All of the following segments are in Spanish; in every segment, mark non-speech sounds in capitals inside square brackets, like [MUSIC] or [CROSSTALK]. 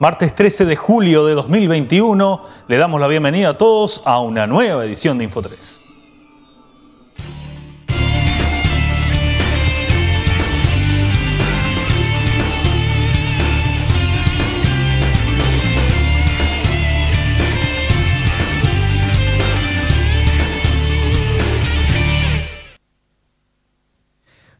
Martes 13 de julio de 2021, le damos la bienvenida a todos a una nueva edición de Info3.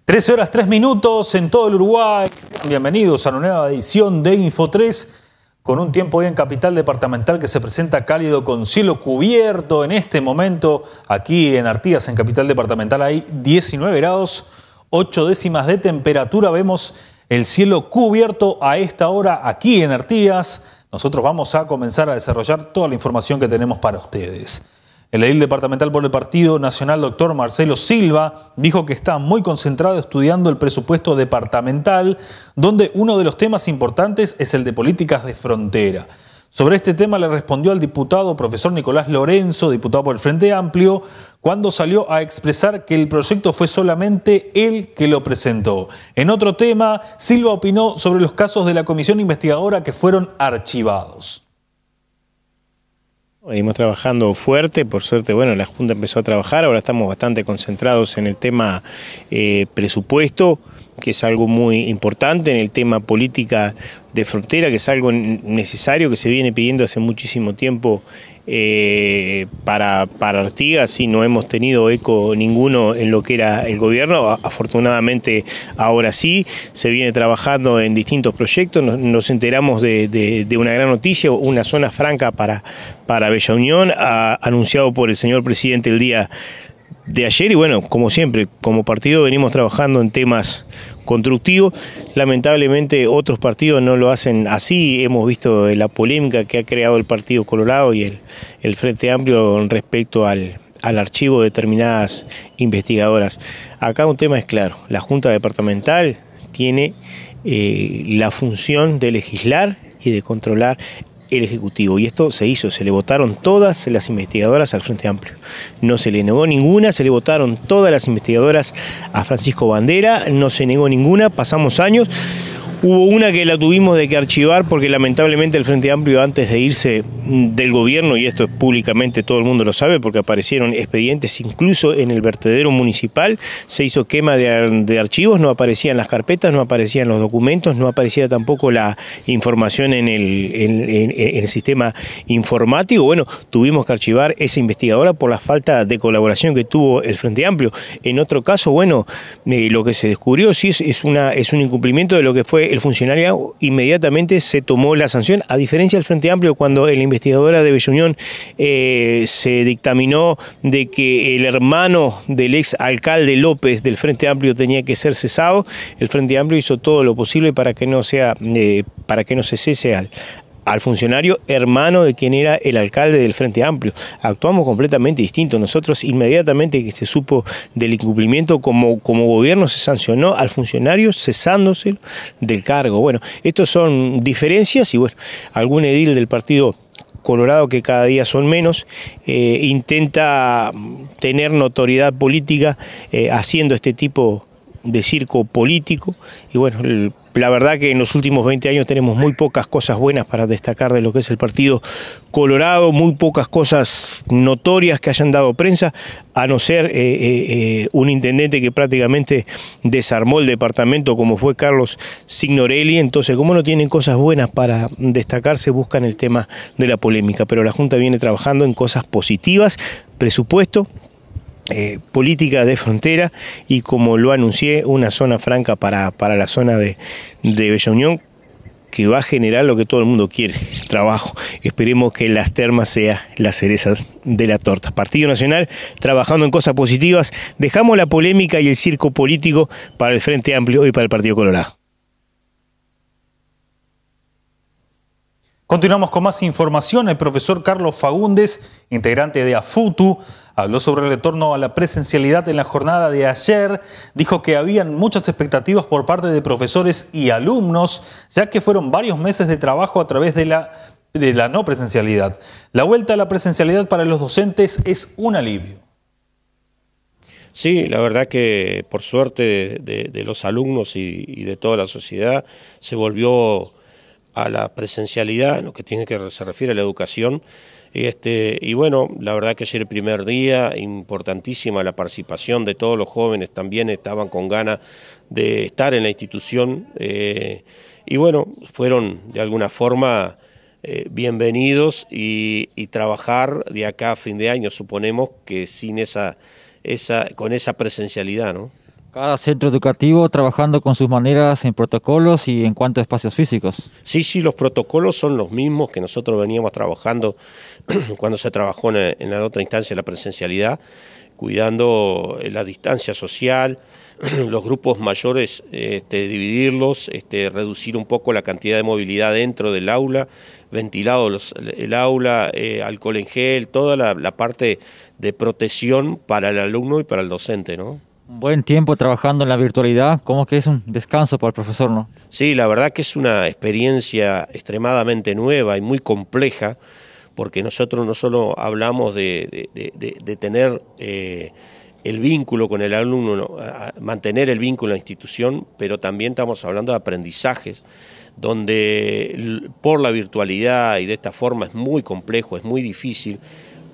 Tres horas, tres minutos en todo el Uruguay. Bienvenidos a una nueva edición de Info3 con un tiempo hoy en Capital Departamental que se presenta cálido con cielo cubierto en este momento. Aquí en Artigas, en Capital Departamental, hay 19 grados, 8 décimas de temperatura. Vemos el cielo cubierto a esta hora aquí en Artigas. Nosotros vamos a comenzar a desarrollar toda la información que tenemos para ustedes. El edil departamental por el Partido Nacional, doctor Marcelo Silva, dijo que está muy concentrado estudiando el presupuesto departamental, donde uno de los temas importantes es el de políticas de frontera. Sobre este tema le respondió al diputado profesor Nicolás Lorenzo, diputado por el Frente Amplio, cuando salió a expresar que el proyecto fue solamente él que lo presentó. En otro tema, Silva opinó sobre los casos de la comisión investigadora que fueron archivados. Seguimos trabajando fuerte, por suerte, bueno, la Junta empezó a trabajar, ahora estamos bastante concentrados en el tema eh, presupuesto que es algo muy importante, en el tema política de frontera, que es algo necesario que se viene pidiendo hace muchísimo tiempo eh, para, para Artigas y no hemos tenido eco ninguno en lo que era el gobierno. Afortunadamente ahora sí, se viene trabajando en distintos proyectos, nos, enteramos de, una gran noticia, una zona franca para, para Bella Unión, ha anunciado por el señor presidente el día de ayer y bueno, como siempre, como partido venimos trabajando en temas constructivos. Lamentablemente otros partidos no lo hacen así. Hemos visto la polémica que ha creado el Partido Colorado y el, Frente Amplio respecto al, al archivo de determinadas investigadoras. Acá un tema es claro, la Junta Departamental tiene eh, la función de legislar y de controlar el Ejecutivo. Y esto se hizo, se le votaron todas las investigadoras al Frente Amplio. No se le negó ninguna, se le votaron todas las investigadoras a Francisco Bandera, no se negó ninguna, pasamos años. Hubo una que la tuvimos de que archivar porque lamentablemente el Frente Amplio antes de irse mm, del gobierno, y esto es públicamente todo el mundo lo sabe porque aparecieron expedientes incluso en el vertedero municipal, se hizo quema de, de archivos, no aparecían las carpetas, no aparecían los documentos, no aparecía tampoco la información en el, en, el sistema informático. Bueno, tuvimos que archivar esa investigadora por la falta de colaboración que tuvo el Frente Amplio. En otro caso, bueno, eh, lo que se descubrió sí es, una, es un incumplimiento de lo que fue el funcionario inmediatamente se tomó la sanción, a diferencia del Frente Amplio cuando la investigadora de Belluñón eh, se dictaminó de que el hermano del ex alcalde López del Frente Amplio tenía que ser cesado, el Frente Amplio hizo todo lo posible para que no sea, eh, para que no se cese al, al funcionario hermano de quien era el alcalde del Frente Amplio. Actuamos completamente distinto. Nosotros inmediatamente que se supo del incumplimiento como, como gobierno se sancionó al funcionario cesándose del cargo. Bueno, estos son diferencias y bueno, algún edil del partido Colorado, que cada día son menos, eh, intenta tener notoriedad política eh, haciendo este tipo de circo político. Y bueno, la verdad que en los últimos 20 años tenemos muy pocas cosas buenas para destacar de lo que es el Partido Colorado, muy pocas cosas notorias que hayan dado prensa, a no ser eh, eh, eh, un intendente que prácticamente desarmó el departamento como fue Carlos Signorelli. Entonces, como no tienen cosas buenas para destacarse, buscan el tema de la polémica. Pero la Junta viene trabajando en cosas positivas, presupuesto, eh, política de frontera y como lo anuncié, una zona franca para, para la zona de, de Bella Unión que va a generar lo que todo el mundo quiere, trabajo. Esperemos que las termas sean las cerezas de la torta. Partido Nacional trabajando en cosas positivas. Dejamos la polémica y el circo político para el Frente Amplio y para el Partido Colorado. Continuamos con más información. El profesor Carlos Fagundes, integrante de AFUTU, habló sobre el retorno a la presencialidad en la jornada de ayer. Dijo que habían muchas expectativas por parte de profesores y alumnos, ya que fueron varios meses de trabajo a través de la, no presencialidad. La vuelta a la presencialidad para los docentes es un alivio. Sí, la verdad que por suerte de, los alumnos y de toda la sociedad se volvió a la presencialidad, lo que tiene que se refiere a la educación. Este, y bueno, la verdad que ayer el primer día, importantísima la participación de todos los jóvenes, también estaban con ganas de estar en la institución. Eh, y bueno, fueron de alguna forma eh, bienvenidos y, y, trabajar de acá a fin de año, suponemos que sin esa, esa, con esa presencialidad, ¿no? Cada centro educativo trabajando con sus maneras en protocolos y en cuanto a espacios físicos. Sí, sí, los protocolos son los mismos que nosotros veníamos trabajando [CLEARS THROAT] cuando se trabajó en la otra instancia la presencialidad, cuidando eh, la distancia social, [CLEARS THROAT] los grupos mayores, este, dividirlos, este, reducir un poco la cantidad de movilidad dentro del aula, ventilado el aula, eh, alcohol en gel, toda la parte de protección para el alumno y para el docente, ¿no? Un buen tiempo trabajando en la virtualidad, como que es un descanso para el profesor, ¿no? Sí, la verdad que es una experiencia extremadamente nueva y muy compleja, porque nosotros no solo hablamos de, tener eh, el vínculo con el alumno, mantener el vínculo en la institución, pero también estamos hablando de aprendizajes, donde por la virtualidad y de esta forma es muy complejo, es muy difícil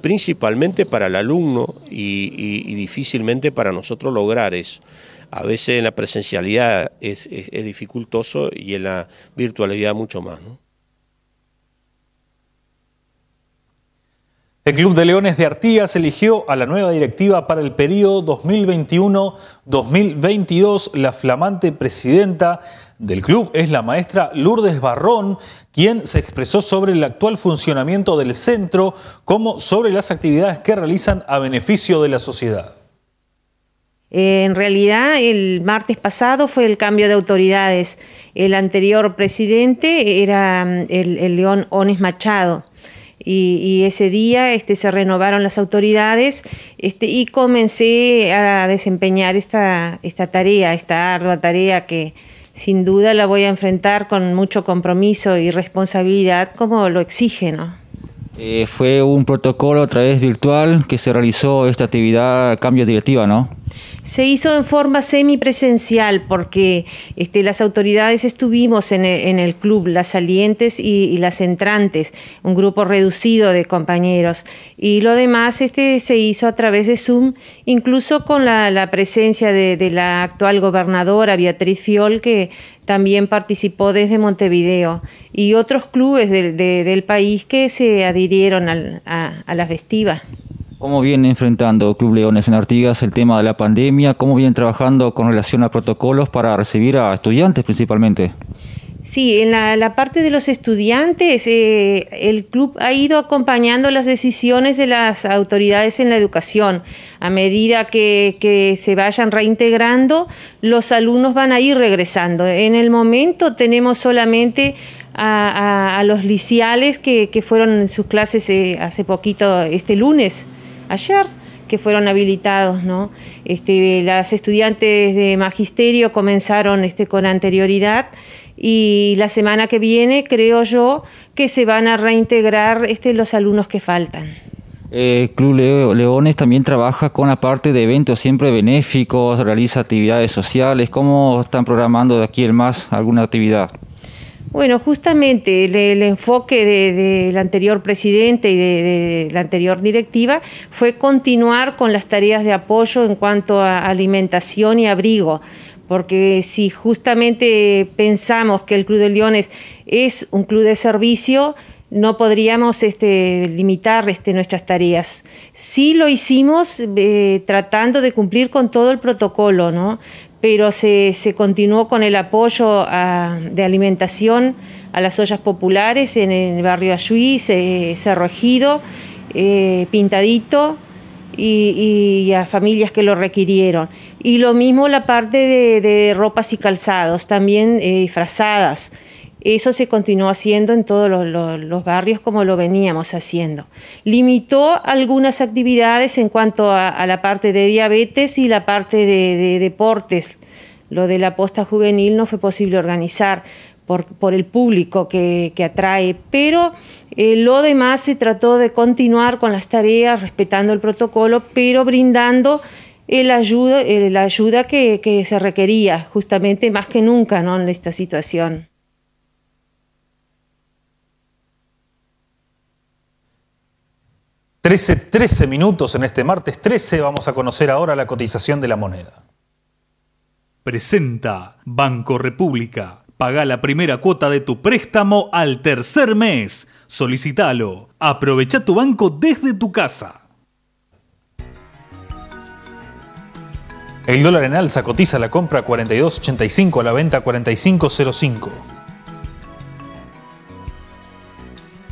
principalmente para el alumno y, difícilmente para nosotros lograr eso. A veces en la presencialidad es, dificultoso y en la virtualidad mucho más. El Club de Leones de Artigas eligió a la nueva directiva para el periodo 2021-2022. La flamante presidenta del club es la maestra Lourdes Barrón, quien se expresó sobre el actual funcionamiento del centro como sobre las actividades que realizan a beneficio de la sociedad. En realidad, el martes pasado fue el cambio de autoridades. El anterior presidente era mm, el, León Ones Machado. Y, ese día este, se renovaron las autoridades este, y comencé a desempeñar esta, esta tarea, esta ardua tarea que, sin duda la voy a enfrentar con mucho compromiso y responsabilidad como lo exige. ¿no? Eh, fue un protocolo a través virtual que se realizó esta actividad cambio directiva, ¿no? Se hizo en forma semipresencial porque este, las autoridades estuvimos en el, club, las salientes y, las entrantes, un grupo reducido de compañeros. Y lo demás este, se hizo a través de Zoom, incluso con la, presencia de, la actual gobernadora Beatriz Fiol, que también participó desde Montevideo y otros clubes del país que se adhirieron a, a la festiva. ¿Cómo viene enfrentando Club Leones en Artigas el tema de la pandemia? ¿Cómo vienen trabajando con relación a protocolos para recibir a estudiantes principalmente? Sí, en la, parte de los estudiantes, eh, el club ha ido acompañando las decisiones de las autoridades en la educación. A medida que, se vayan reintegrando, los alumnos van a ir regresando. En el momento tenemos solamente a, los liciales que, fueron en sus clases eh, hace poquito, este lunes ayer que fueron habilitados. ¿no? Este, las estudiantes de magisterio comenzaron este, con anterioridad y la semana que viene creo yo que se van a reintegrar este, los alumnos que faltan. El eh, Club Leones también trabaja con la parte de eventos siempre benéficos, realiza actividades sociales. ¿Cómo están programando de aquí el más alguna actividad? Bueno, justamente el, enfoque del anterior presidente y de, la anterior directiva fue continuar con las tareas de apoyo en cuanto a alimentación y abrigo, porque si justamente pensamos que el Club de Leones es un club de servicio, no podríamos este, limitar este, nuestras tareas. Sí lo hicimos eh, tratando de cumplir con todo el protocolo, ¿no? pero se, continuó con el apoyo de alimentación a las ollas populares en el barrio Ayuí, Cerro Ejido, eh, Pintadito y, a familias que lo requirieron. Y lo mismo la parte de, ropas y calzados, también eh, disfrazadas. Eso se continuó haciendo en todos los, barrios como lo veníamos haciendo. Limitó algunas actividades en cuanto a, la parte de diabetes y la parte de, deportes. Lo de la posta juvenil no fue posible organizar, por, el público que, atrae, pero eh, lo demás se trató de continuar con las tareas, respetando el protocolo, pero brindando eh, la ayuda que, se requería, justamente más que nunca en esta situación. 13, 13 minutos en este martes 13 vamos a conocer ahora la cotización de la moneda. Presenta Banco República. Paga la primera cuota de tu préstamo al tercer mes. Solicítalo. Aprovecha tu banco desde tu casa. El dólar en alza cotiza la compra 42.85, a la venta 45.05.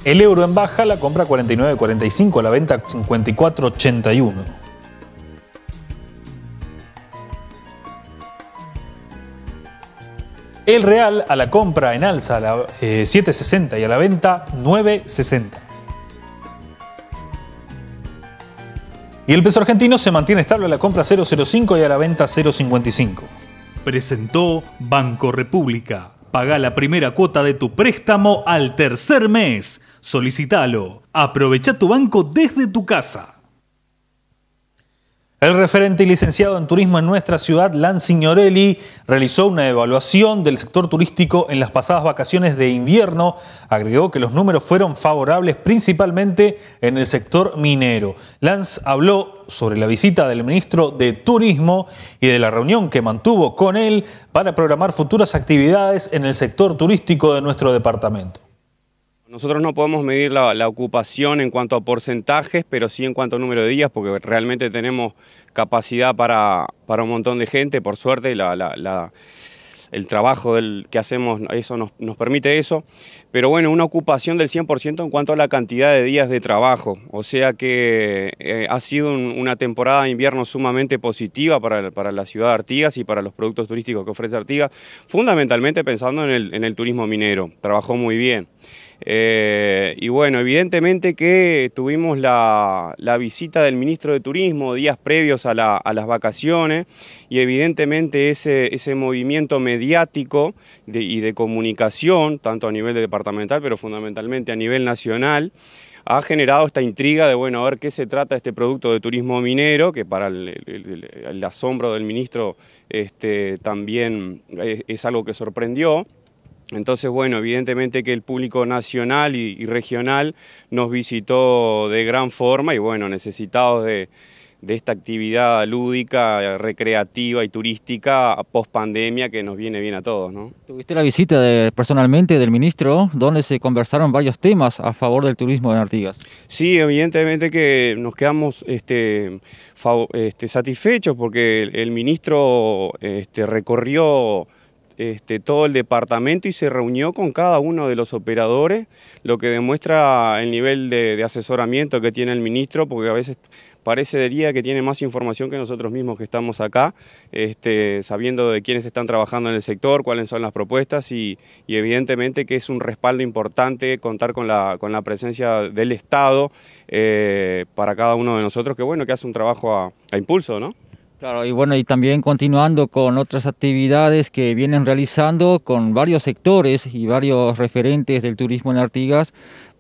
El euro en baja, la compra 49.45, a la venta 54.81. El real a la compra en alza, la, 7.60 eh, y a la venta 9.60. Y el peso argentino se mantiene estable a la compra 0.05 y a la venta 0.55. Presentó Banco República. Paga la primera cuota de tu préstamo al tercer mes. Solicítalo. Aprovecha tu banco desde tu casa. El referente y licenciado en turismo en nuestra ciudad, Lance Signorelli, realizó una evaluación del sector turístico en las pasadas vacaciones de invierno. Agregó que los números fueron favorables principalmente en el sector minero. Lance habló sobre la visita del ministro de Turismo y de la reunión que mantuvo con él para programar futuras actividades en el sector turístico de nuestro departamento. Nosotros no podemos medir la, ocupación en cuanto a porcentajes, pero sí en cuanto a número de días, porque realmente tenemos capacidad para, para un montón de gente, por suerte, el trabajo que hacemos eso nos, permite eso. Pero bueno, una ocupación del 100% en cuanto a la cantidad de días de trabajo. O sea que eh, ha sido una temporada de invierno sumamente positiva para, la ciudad de Artigas y para los productos turísticos que ofrece Artigas, fundamentalmente pensando en el turismo minero. Trabajó muy bien. Eh, y bueno, evidentemente que tuvimos la, visita del ministro de Turismo días previos a, las vacaciones y evidentemente ese, movimiento mediático y de comunicación, tanto a nivel departamental, pero fundamentalmente a nivel nacional, ha generado esta intriga de, bueno, a ver qué se trata este producto de turismo minero, que para el, asombro del ministro este, también es algo que sorprendió. Entonces, bueno, evidentemente que el público nacional y, regional nos visitó de gran forma y bueno, necesitados de, esta actividad lúdica, recreativa y turística post pandemia que nos viene bien a todos. ¿no? Tuviste la visita de, personalmente del ministro, donde se conversaron varios temas a favor del turismo en Artigas. Sí, evidentemente que nos quedamos este, este, satisfechos porque el, ministro este, recorrió este, todo el departamento y se reunió con cada uno de los operadores, lo que demuestra el nivel de, asesoramiento que tiene el ministro, porque a veces parece, diría, que tiene más información que nosotros mismos que estamos acá, este, sabiendo de quiénes están trabajando en el sector, cuáles son las propuestas y, evidentemente que es un respaldo importante contar con la, presencia del Estado eh, para cada uno de nosotros, que bueno, que hace un trabajo a, a impulso, ¿no? y bueno, y también continuando con otras actividades que vienen realizando con varios sectores y varios referentes del turismo en Artigas,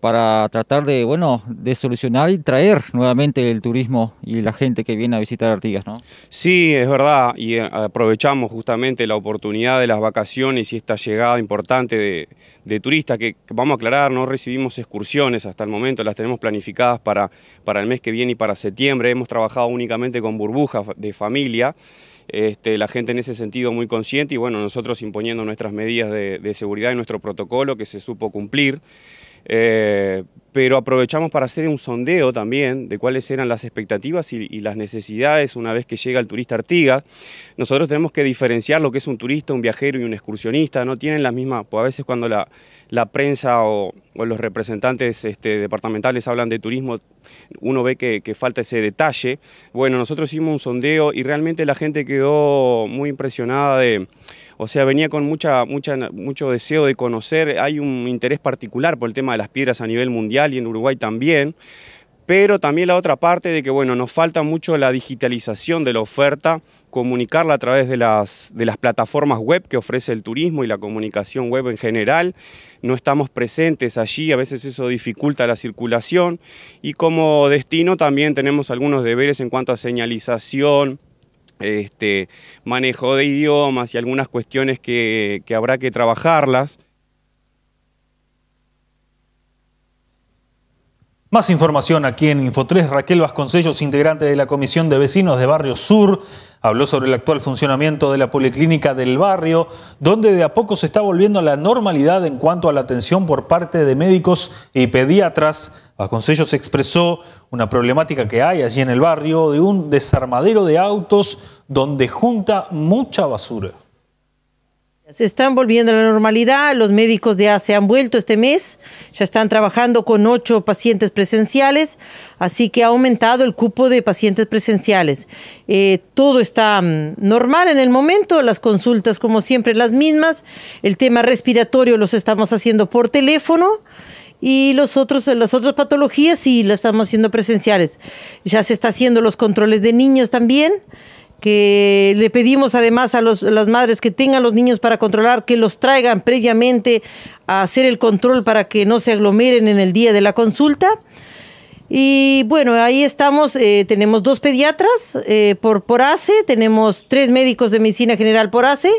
para tratar de, bueno, de solucionar y traer nuevamente el turismo y la gente que viene a visitar Artigas, ¿no? Sí, es verdad, y eh, aprovechamos justamente la oportunidad de las vacaciones y esta llegada importante de, turistas, que vamos a aclarar, no recibimos excursiones hasta el momento, las tenemos planificadas para, para el mes que viene y para septiembre, hemos trabajado únicamente con burbujas de familia, este, la gente en ese sentido muy consciente y bueno, nosotros imponiendo nuestras medidas de seguridad y nuestro protocolo que se supo cumplir. Eh, pero aprovechamos para hacer un sondeo también de cuáles eran las expectativas y, las necesidades una vez que llega el turista Artigas. Nosotros tenemos que diferenciar lo que es un turista, un viajero y un excursionista, no tienen la misma, pues a veces cuando la, la prensa o, los representantes este, departamentales hablan de turismo, uno ve que, falta ese detalle. Bueno, nosotros hicimos un sondeo y realmente la gente quedó muy impresionada de, o sea, venía con mucha, mucho deseo de conocer, hay un interés particular por el tema de las piedras a nivel mundial y en Uruguay también, pero también la otra parte de que, bueno, nos falta mucho la digitalización de la oferta comunicarla a través de las, las plataformas web que ofrece el turismo y la comunicación web en general. No estamos presentes allí, a veces eso dificulta la circulación y como destino también tenemos algunos deberes en cuanto a señalización, este, manejo de idiomas y algunas cuestiones que, que habrá que trabajarlas. Más información aquí en Info3, Raquel Vasconcellos, integrante de la Comisión de Vecinos de Barrio Sur. Habló sobre el actual funcionamiento de la policlínica del barrio, donde de a poco se está volviendo a la normalidad en cuanto a la atención por parte de médicos y pediatras. Vasconcellos expresó una problemática que hay allí en el barrio de un desarmadero de autos donde junta mucha basura. Se están volviendo a la normalidad, los médicos de A se han vuelto este mes, ya están trabajando con ocho pacientes presenciales, así que ha aumentado el cupo de pacientes presenciales. Eh, todo está mm, normal en el momento, las consultas como siempre las mismas, el tema respiratorio los estamos haciendo por teléfono y los otros, las otras patologías sí las estamos haciendo presenciales. Ya se está haciendo los controles de niños también que le pedimos además a, las madres que tengan los niños para controlar, que los traigan previamente a hacer el control para que no se aglomeren en el día de la consulta. Y bueno, ahí estamos, eh, tenemos dos pediatras eh, por, por ACE, tenemos tres médicos de medicina general por ACE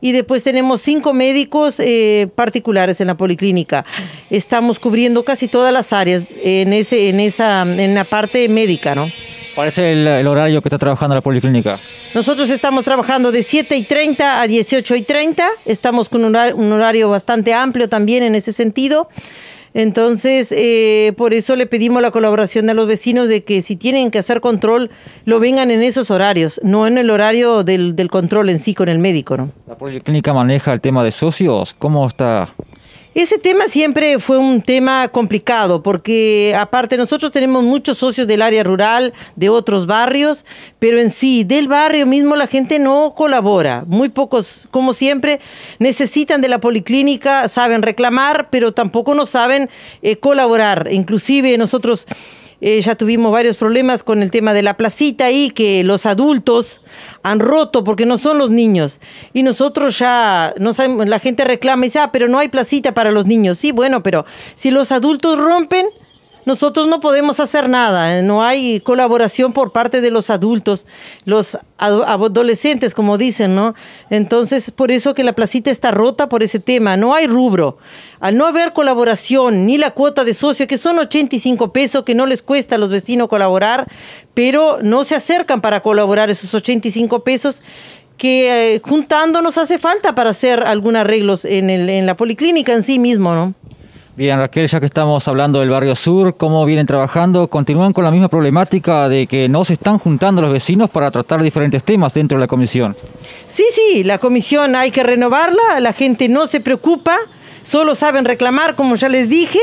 y después tenemos cinco médicos eh, particulares en la policlínica. Estamos cubriendo casi todas las áreas en, ese, en, esa, en la parte médica, ¿no? ¿Cuál es el, el, horario que está trabajando la policlínica? Nosotros estamos trabajando de 7 y 30 a 18 y 30. Estamos con un horario bastante amplio también en ese sentido. Entonces, eh, por eso le pedimos la colaboración a los vecinos de que si tienen que hacer control, lo vengan en esos horarios, no en el horario del, control en sí con el médico. ¿La policlínica maneja el tema de socios? ¿Cómo está ese tema siempre fue un tema complicado porque aparte nosotros tenemos muchos socios del área rural, de otros barrios, pero en sí, del barrio mismo la gente no colabora. Muy pocos, como siempre, necesitan de la policlínica, saben reclamar, pero tampoco no saben eh, colaborar. Inclusive nosotros eh, ya tuvimos varios problemas con el tema de la placita y que los adultos han roto porque no son los niños. Y nosotros ya, no la gente reclama y dice, ah, pero no hay placita para los niños. Sí, bueno, pero si los adultos rompen, nosotros no podemos hacer nada, ¿eh? no hay colaboración por parte de los adultos, los adolescentes, como dicen, ¿no? Entonces, por eso que la placita está rota por ese tema, no hay rubro. Al no haber colaboración, ni la cuota de socio, que son 85 pesos, que no les cuesta a los vecinos colaborar, pero no se acercan para colaborar esos 85 pesos que eh, juntando nos hace falta para hacer algunos arreglos en, el, en la policlínica en sí mismo, ¿no? Bien, Raquel, ya que estamos hablando del barrio sur, ¿cómo vienen trabajando? ¿Continúan con la misma problemática de que no se están juntando los vecinos para tratar diferentes temas dentro de la comisión? Sí, sí, la comisión hay que renovarla, la gente no se preocupa. Solo saben reclamar, como ya les dije,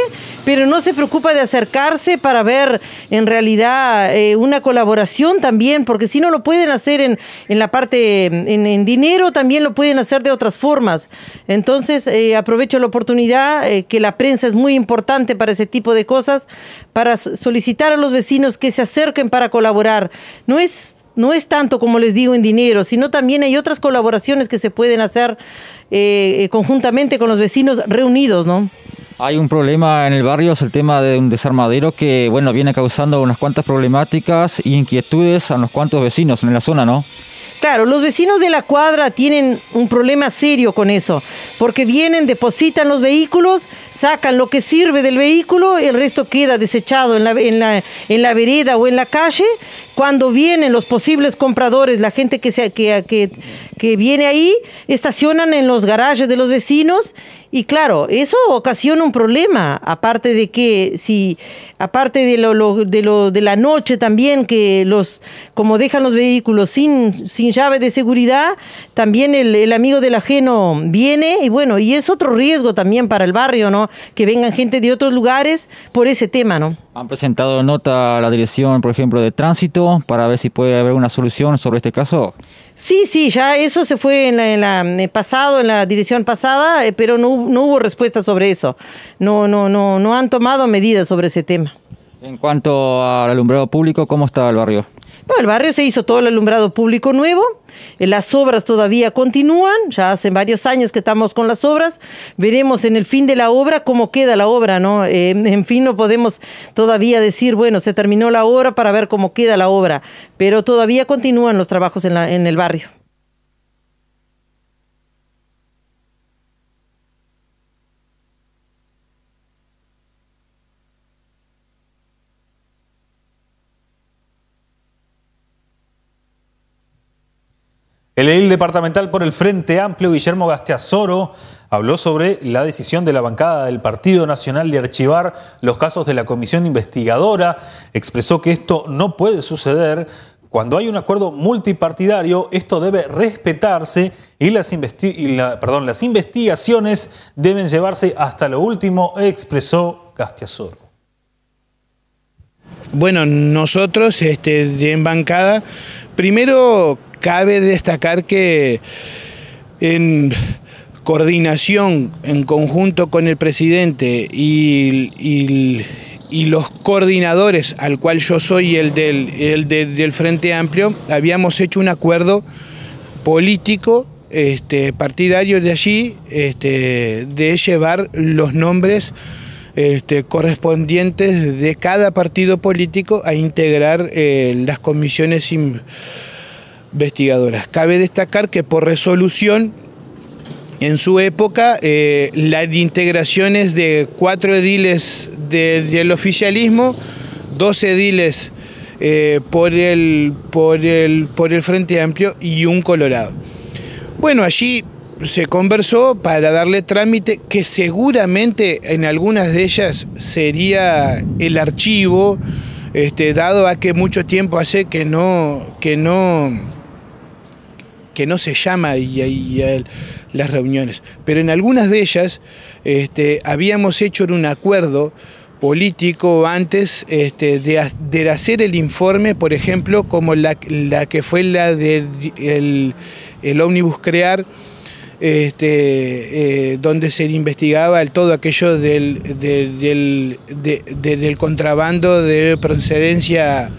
pero no se preocupa de acercarse para ver en realidad eh, una colaboración también, porque si no lo pueden hacer en, la parte, en, dinero, también lo pueden hacer de otras formas. Entonces, eh, aprovecho la oportunidad, eh, que la prensa es muy importante para ese tipo de cosas, para solicitar a los vecinos que se acerquen para colaborar. No es no es tanto, como les digo, en dinero, sino también hay otras colaboraciones que se pueden hacer eh, eh, conjuntamente con los vecinos reunidos, ¿no? Hay un problema en el barrio, es el tema de un desarmadero que, bueno, viene causando unas cuantas problemáticas y e inquietudes a unos cuantos vecinos en la zona, ¿no? Claro, los vecinos de la cuadra tienen un problema serio con eso, porque vienen, depositan los vehículos, sacan lo que sirve del vehículo, el resto queda desechado en la, en la, vereda o en la calle. Cuando vienen los posibles compradores, la gente que, se, que, que que viene ahí, estacionan en los garajes de los vecinos y claro, eso ocasiona un problema, aparte de que si aparte de lo, de la noche también que los como dejan los vehículos sin sin llave de seguridad, también el, el, amigo del ajeno viene y bueno, y es otro riesgo también para el barrio, ¿no? Que vengan gente de otros lugares por ese tema, ¿no? Han presentado nota a la dirección, por ejemplo, de tránsito para ver si puede haber una solución sobre este caso. Sí, sí, ya eso se fue en la, pasado, en la dirección pasada, eh, pero no, no, hubo respuesta sobre eso. No, no, no, no han tomado medidas sobre ese tema. En cuanto al alumbrado público, ¿cómo está el barrio? el barrio se hizo todo el alumbrado público nuevo, eh, las obras todavía continúan, ya hace varios años que estamos con las obras, veremos en el fin de la obra cómo queda la obra, ¿no? Eh, en fin, no podemos todavía decir, bueno, se terminó la obra para ver cómo queda la obra, pero todavía continúan los trabajos en, la, en el barrio. El edil departamental por el Frente Amplio, Guillermo Gasteazoro, habló sobre la decisión de la bancada del Partido Nacional de archivar los casos de la comisión investigadora. Expresó que esto no puede suceder. Cuando hay un acuerdo multipartidario, esto debe respetarse y las, investigaciones deben llevarse hasta lo último, expresó Gastiazoro. Bueno, nosotros este, en bancada, primero Cabe destacar que en coordinación, en conjunto con el presidente y, los coordinadores, al cual yo soy el, del, del Frente Amplio, habíamos hecho un acuerdo político este, partidario de allí este, de llevar los nombres este, correspondientes de cada partido político a integrar eh, las comisiones investigadoras. Cabe destacar que por resolución, en su época, la eh, las integraciones de cuatro ediles del oficialismo, dos ediles eh, por, el, por, el, por el Frente Amplio y un Colorado. Bueno, allí se conversó para darle trámite que seguramente en algunas de ellas sería el archivo, este, dado a que mucho tiempo hace que no, que no que no se llama y, las reuniones. Pero en algunas de ellas este, habíamos hecho un acuerdo político antes este, de, hacer el informe, por ejemplo, como la, que fue la del el ómnibus crear, este, eh, donde se investigaba el, todo aquello del, del contrabando de procedencia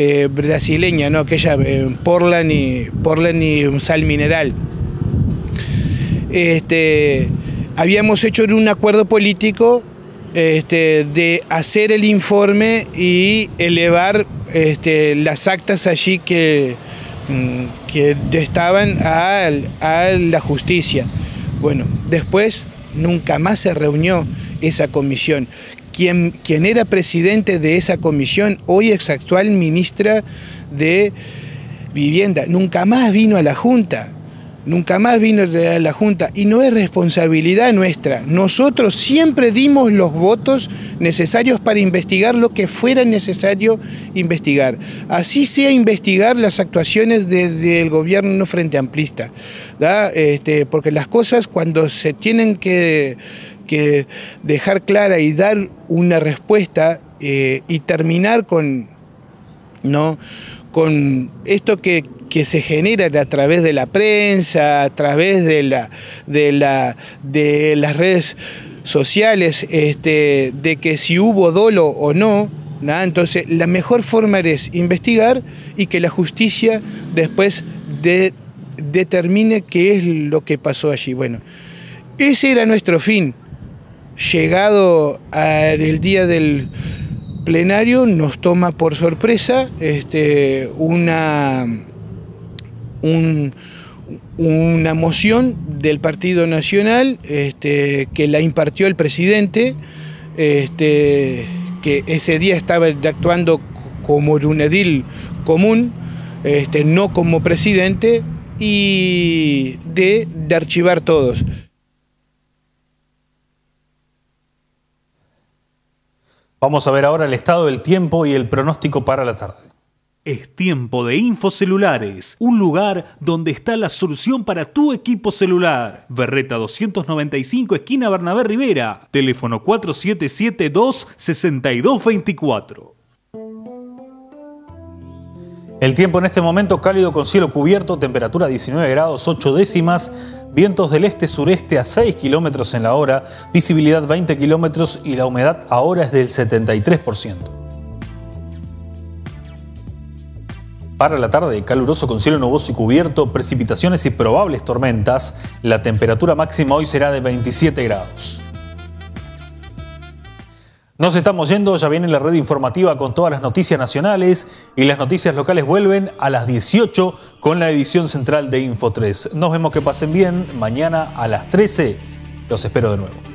eh, brasileña, ¿no? aquella eh, porla ni y, Portland y Sal Mineral. Este, habíamos hecho un acuerdo político este, de hacer el informe y elevar este, las actas allí que, mm, que estaban a, a la justicia. Bueno, después nunca más se reunió esa comisión quien, era presidente de esa comisión, hoy exactual actual ministra de Vivienda. Nunca más vino a la Junta nunca más vino a la Junta y no es responsabilidad nuestra. Nosotros siempre dimos los votos necesarios para investigar lo que fuera necesario investigar. Así sea investigar las actuaciones del gobierno frente amplista, este, porque las cosas cuando se tienen que que dejar clara y dar una respuesta eh, y terminar con, ¿no? con esto que, se genera a través de la prensa, a través de, la, de, la, de las redes sociales, este, de que si hubo dolo o no. Entonces, la mejor forma es investigar y que la justicia después de, determine qué es lo que pasó allí. Bueno, ese era nuestro fin llegado al día del plenario nos toma por sorpresa este, una, una moción del Partido Nacional este, que la impartió el presidente, este, que ese día estaba actuando como un edil común, no como presidente, y de archivar todos. Vamos a ver ahora el estado del tiempo y el pronóstico para la tarde. Es tiempo de Infocelulares, un lugar donde está la solución para tu equipo celular. Berreta 295, esquina Bernabé Rivera, teléfono 4772-6224. El tiempo en este momento cálido con cielo cubierto, temperatura 19 grados 8 décimas, vientos del este-sureste a 6 kilómetros en la hora, visibilidad 20 kilómetros y la humedad ahora es del 73%. Para la tarde, caluroso con cielo nuboso y cubierto, precipitaciones y probables tormentas, la temperatura máxima hoy será de 27 grados. Nos estamos yendo, ya viene la red informativa con todas las noticias nacionales y las noticias locales vuelven a las 18 con la edición central de Info 3. Nos vemos que pasen bien mañana a las 13. Los espero de nuevo.